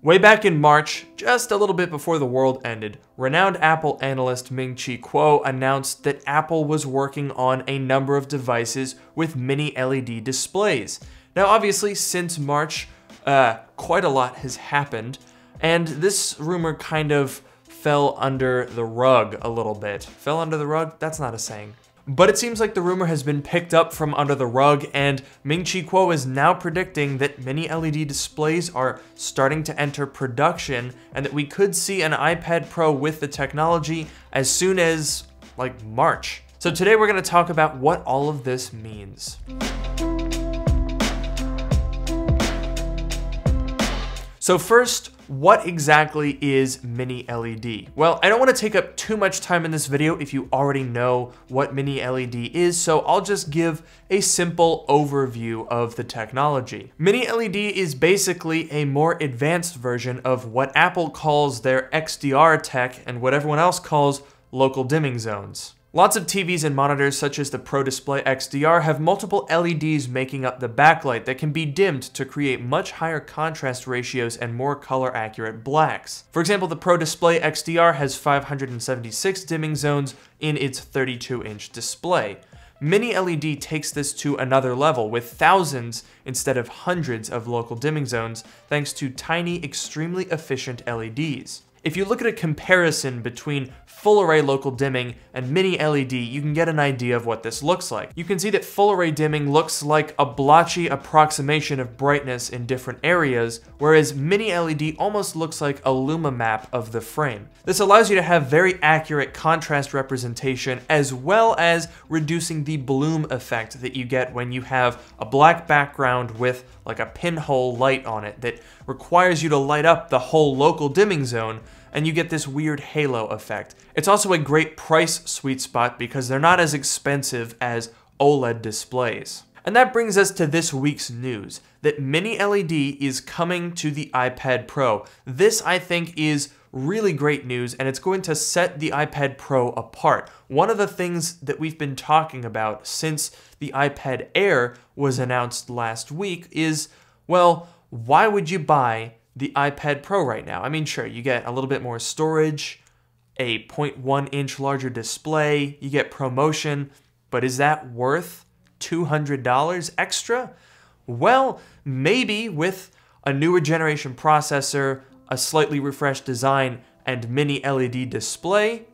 Way back in March, just a little bit before the world ended, renowned Apple analyst Ming Chi Kuo announced that Apple was working on a number of devices with mini LED displays. Now, obviously, since March, uh, quite a lot has happened, and this rumor kind of fell under the rug a little bit. Fell under the rug? That's not a saying. But it seems like the rumor has been picked up from under the rug, and Ming Chi Kuo is now predicting that mini LED displays are starting to enter production, and that we could see an iPad Pro with the technology as soon as, like, March. So today we're gonna talk about what all of this means. So first, what exactly is mini LED? Well, I don't wanna take up too much time in this video if you already know what mini LED is, so I'll just give a simple overview of the technology. Mini LED is basically a more advanced version of what Apple calls their XDR tech and what everyone else calls local dimming zones. Lots of TVs and monitors such as the Pro Display XDR have multiple LEDs making up the backlight that can be dimmed to create much higher contrast ratios and more color accurate blacks. For example, the Pro Display XDR has 576 dimming zones in its 32 inch display. Mini LED takes this to another level with thousands instead of hundreds of local dimming zones thanks to tiny, extremely efficient LEDs. If you look at a comparison between full array local dimming and mini LED, you can get an idea of what this looks like. You can see that full array dimming looks like a blotchy approximation of brightness in different areas, whereas mini LED almost looks like a luma map of the frame. This allows you to have very accurate contrast representation as well as reducing the bloom effect that you get when you have a black background with like a pinhole light on it that requires you to light up the whole local dimming zone and you get this weird halo effect. It's also a great price sweet spot because they're not as expensive as OLED displays. And that brings us to this week's news, that Mini LED is coming to the iPad Pro. This, I think, is really great news, and it's going to set the iPad Pro apart. One of the things that we've been talking about since the iPad Air was announced last week is, well, why would you buy the iPad Pro right now. I mean, sure, you get a little bit more storage, a 0.1 inch larger display, you get promotion, but is that worth $200 extra? Well, maybe with a newer generation processor, a slightly refreshed design, and mini LED display,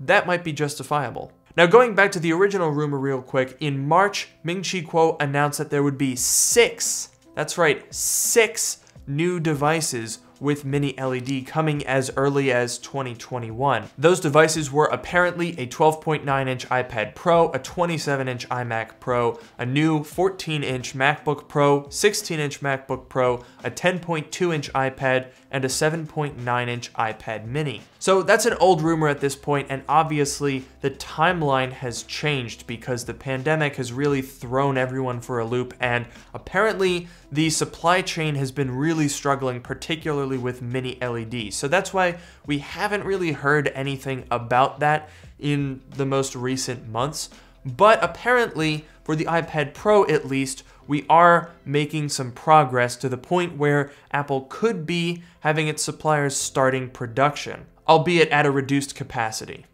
that might be justifiable. Now going back to the original rumor real quick, in March, Ming Chi Kuo announced that there would be six, that's right, six new devices with mini LED coming as early as 2021. Those devices were apparently a 12.9 inch iPad Pro, a 27 inch iMac Pro, a new 14 inch MacBook Pro, 16 inch MacBook Pro, a 10.2 inch iPad, and a 7.9 inch iPad mini. So that's an old rumor at this point, and obviously the timeline has changed because the pandemic has really thrown everyone for a loop, and apparently the supply chain has been really struggling, particularly with mini LEDs. So that's why we haven't really heard anything about that in the most recent months. But apparently, for the iPad Pro at least, we are making some progress to the point where Apple could be having its suppliers starting production, albeit at a reduced capacity.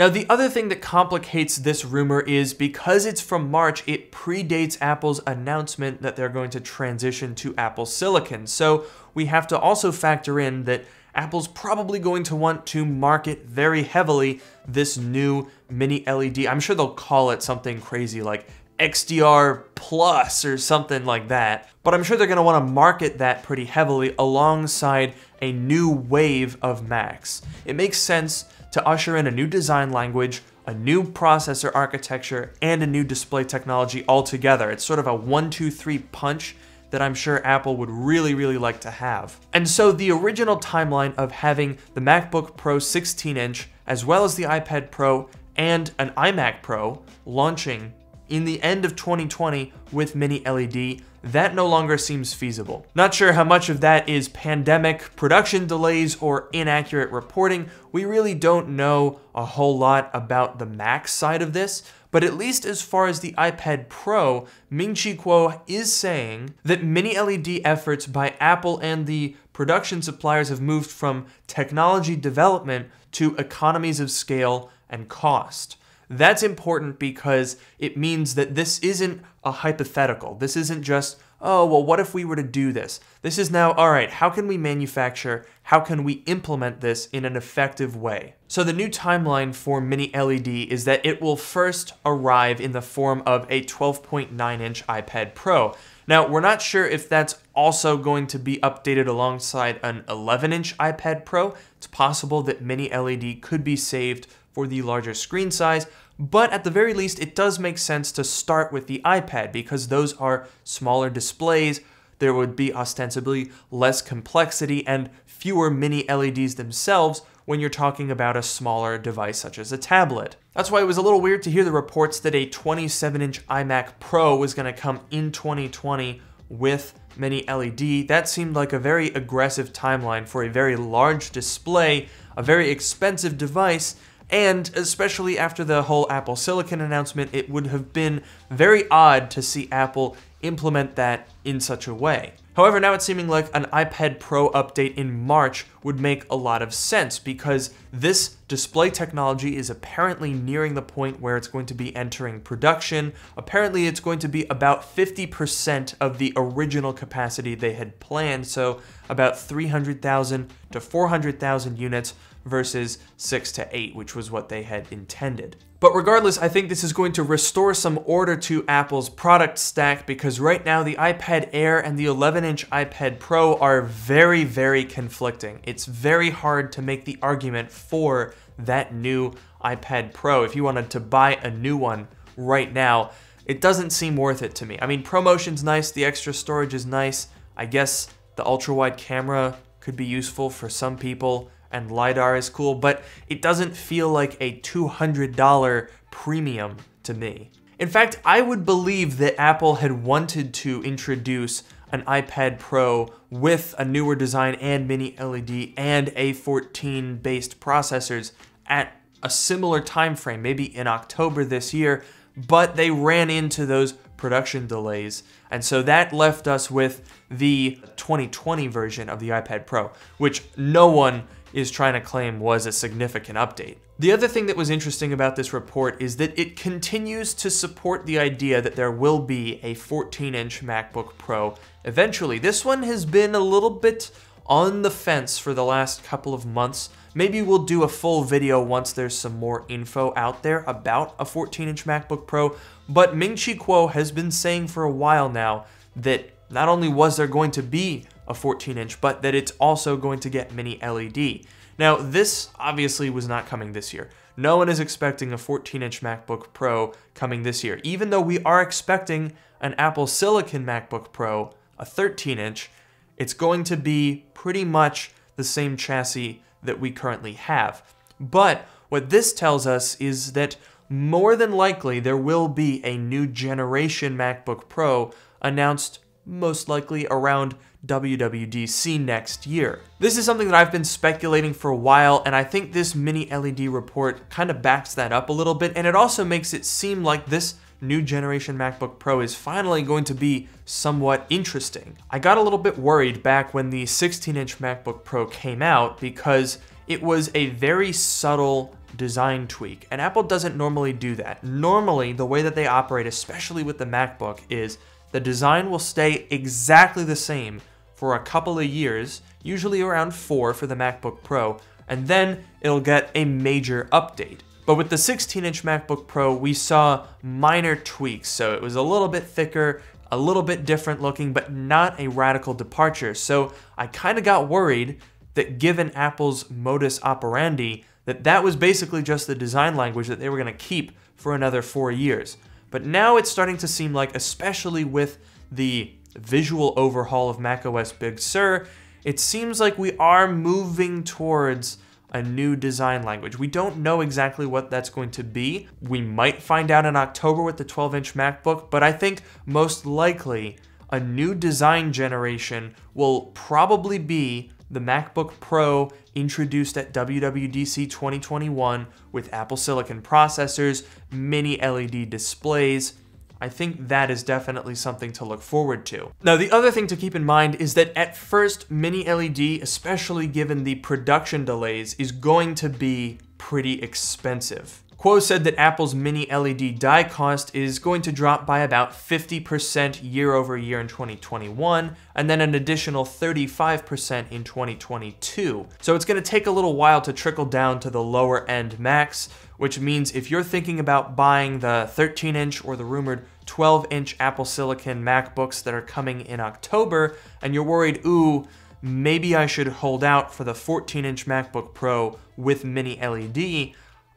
Now, the other thing that complicates this rumor is because it's from March, it predates Apple's announcement that they're going to transition to Apple Silicon. So we have to also factor in that Apple's probably going to want to market very heavily this new mini LED. I'm sure they'll call it something crazy like XDR Plus or something like that. But I'm sure they're gonna wanna market that pretty heavily alongside a new wave of Macs. It makes sense to usher in a new design language, a new processor architecture, and a new display technology altogether. It's sort of a one, two, three punch that I'm sure Apple would really, really like to have. And so the original timeline of having the MacBook Pro 16 inch, as well as the iPad Pro and an iMac Pro launching in the end of 2020 with mini LED that no longer seems feasible. Not sure how much of that is pandemic, production delays, or inaccurate reporting. We really don't know a whole lot about the Mac side of this, but at least as far as the iPad Pro, Ming Chi Kuo is saying that mini LED efforts by Apple and the production suppliers have moved from technology development to economies of scale and cost. That's important because it means that this isn't a hypothetical. This isn't just, oh, well, what if we were to do this? This is now, all right, how can we manufacture? How can we implement this in an effective way? So the new timeline for mini LED is that it will first arrive in the form of a 12.9 inch iPad Pro. Now, we're not sure if that's also going to be updated alongside an 11 inch iPad Pro. It's possible that mini LED could be saved for the larger screen size, but at the very least, it does make sense to start with the iPad because those are smaller displays. There would be ostensibly less complexity and fewer mini LEDs themselves when you're talking about a smaller device such as a tablet. That's why it was a little weird to hear the reports that a 27 inch iMac Pro was going to come in 2020 with mini LED. That seemed like a very aggressive timeline for a very large display, a very expensive device and especially after the whole Apple Silicon announcement, it would have been very odd to see Apple implement that in such a way. However, now it's seeming like an iPad Pro update in March would make a lot of sense because this display technology is apparently nearing the point where it's going to be entering production. Apparently, it's going to be about 50% of the original capacity they had planned, so about 300,000 to 400,000 units versus 6 to 8, which was what they had intended. But regardless, I think this is going to restore some order to Apple's product stack because right now the iPad Air and the 11 inch iPad Pro are very, very conflicting. It's very hard to make the argument for that new iPad Pro. If you wanted to buy a new one right now, it doesn't seem worth it to me. I mean, ProMotion's nice, the extra storage is nice. I guess the ultra wide camera could be useful for some people and LiDAR is cool, but it doesn't feel like a $200 premium to me. In fact, I would believe that Apple had wanted to introduce an iPad Pro with a newer design and mini LED and A14 based processors at a similar time frame, maybe in October this year, but they ran into those production delays. And so that left us with the 2020 version of the iPad Pro, which no one is trying to claim was a significant update. The other thing that was interesting about this report is that it continues to support the idea that there will be a 14-inch MacBook Pro eventually. This one has been a little bit on the fence for the last couple of months. Maybe we'll do a full video once there's some more info out there about a 14-inch MacBook Pro, but Ming-Chi Kuo has been saying for a while now that not only was there going to be a 14 inch, but that it's also going to get mini LED. Now, this obviously was not coming this year. No one is expecting a 14 inch MacBook Pro coming this year, even though we are expecting an Apple Silicon MacBook Pro, a 13 inch. It's going to be pretty much the same chassis that we currently have. But what this tells us is that more than likely there will be a new generation MacBook Pro announced most likely around WWDC next year. This is something that I've been speculating for a while, and I think this mini LED report kind of backs that up a little bit, and it also makes it seem like this new generation MacBook Pro is finally going to be somewhat interesting. I got a little bit worried back when the 16-inch MacBook Pro came out because it was a very subtle design tweak, and Apple doesn't normally do that. Normally, the way that they operate, especially with the MacBook, is the design will stay exactly the same for a couple of years, usually around 4 for the MacBook Pro, and then it'll get a major update. But with the 16-inch MacBook Pro, we saw minor tweaks, so it was a little bit thicker, a little bit different looking, but not a radical departure. So I kind of got worried that given Apple's modus operandi, that that was basically just the design language that they were going to keep for another four years. But now it's starting to seem like, especially with the visual overhaul of macOS Big Sur, it seems like we are moving towards a new design language. We don't know exactly what that's going to be. We might find out in October with the 12 inch MacBook, but I think most likely a new design generation will probably be the MacBook Pro introduced at WWDC 2021 with Apple Silicon processors, mini LED displays. I think that is definitely something to look forward to. Now, the other thing to keep in mind is that at first, mini LED, especially given the production delays, is going to be pretty expensive. Quo said that Apple's mini LED die cost is going to drop by about 50% year over year in 2021, and then an additional 35% in 2022. So it's going to take a little while to trickle down to the lower end max. which means if you're thinking about buying the 13 inch or the rumored 12 inch Apple Silicon MacBooks that are coming in October, and you're worried, ooh, maybe I should hold out for the 14 inch MacBook Pro with mini LED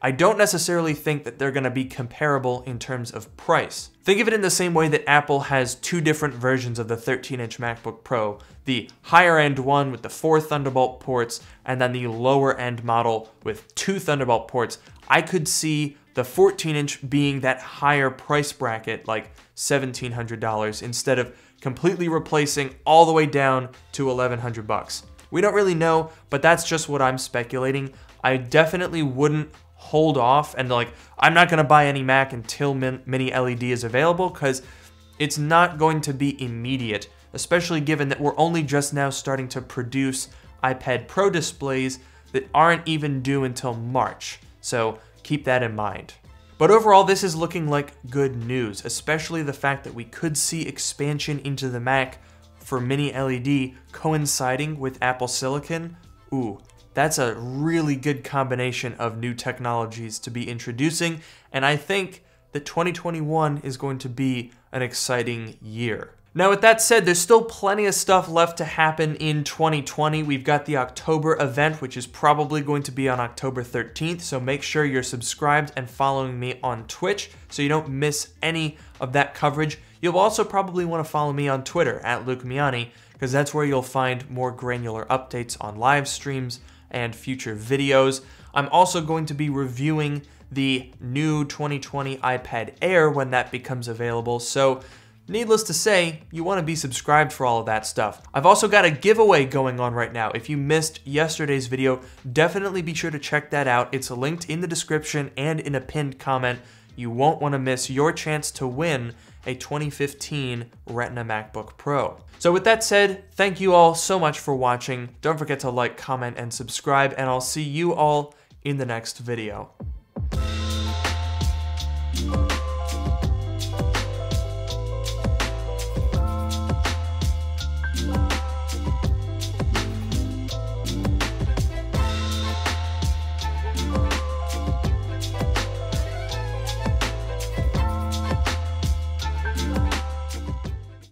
I don't necessarily think that they're gonna be comparable in terms of price. Think of it in the same way that Apple has two different versions of the 13 inch MacBook Pro the higher end one with the four Thunderbolt ports, and then the lower end model with two Thunderbolt ports. I could see the 14 inch being that higher price bracket, like $1,700, instead of completely replacing all the way down to 1100 bucks. We don't really know, but that's just what I'm speculating. I definitely wouldn't hold off and like I'm not going to buy any Mac until min mini LED is available cuz it's not going to be immediate, especially given that we're only just now starting to produce iPad Pro displays that aren't even due until March. So, keep that in mind. But overall, this is looking like good news, especially the fact that we could see expansion into the Mac for mini LED coinciding with Apple Silicon. Ooh, that's a really good combination of new technologies to be introducing, and I think that 2021 is going to be an exciting year. Now, with that said, there's still plenty of stuff left to happen in 2020. We've got the October event, which is probably going to be on October 13th, so make sure you're subscribed and following me on Twitch so you don't miss any of that coverage. You'll also probably want to follow me on Twitter at Luke Miani, because that's where you'll find more granular updates on live streams, and future videos. I'm also going to be reviewing the new 2020 iPad Air when that becomes available. So Needless to say, you want to be subscribed for all of that stuff. I've also got a giveaway going on right now. If you missed yesterday's video, definitely be sure to check that out. It's linked in the description and in a pinned comment. You won't want to miss your chance to win a 2015 Retina MacBook Pro. So with that said, thank you all so much for watching. Don't forget to like, comment, and subscribe, and I'll see you all in the next video.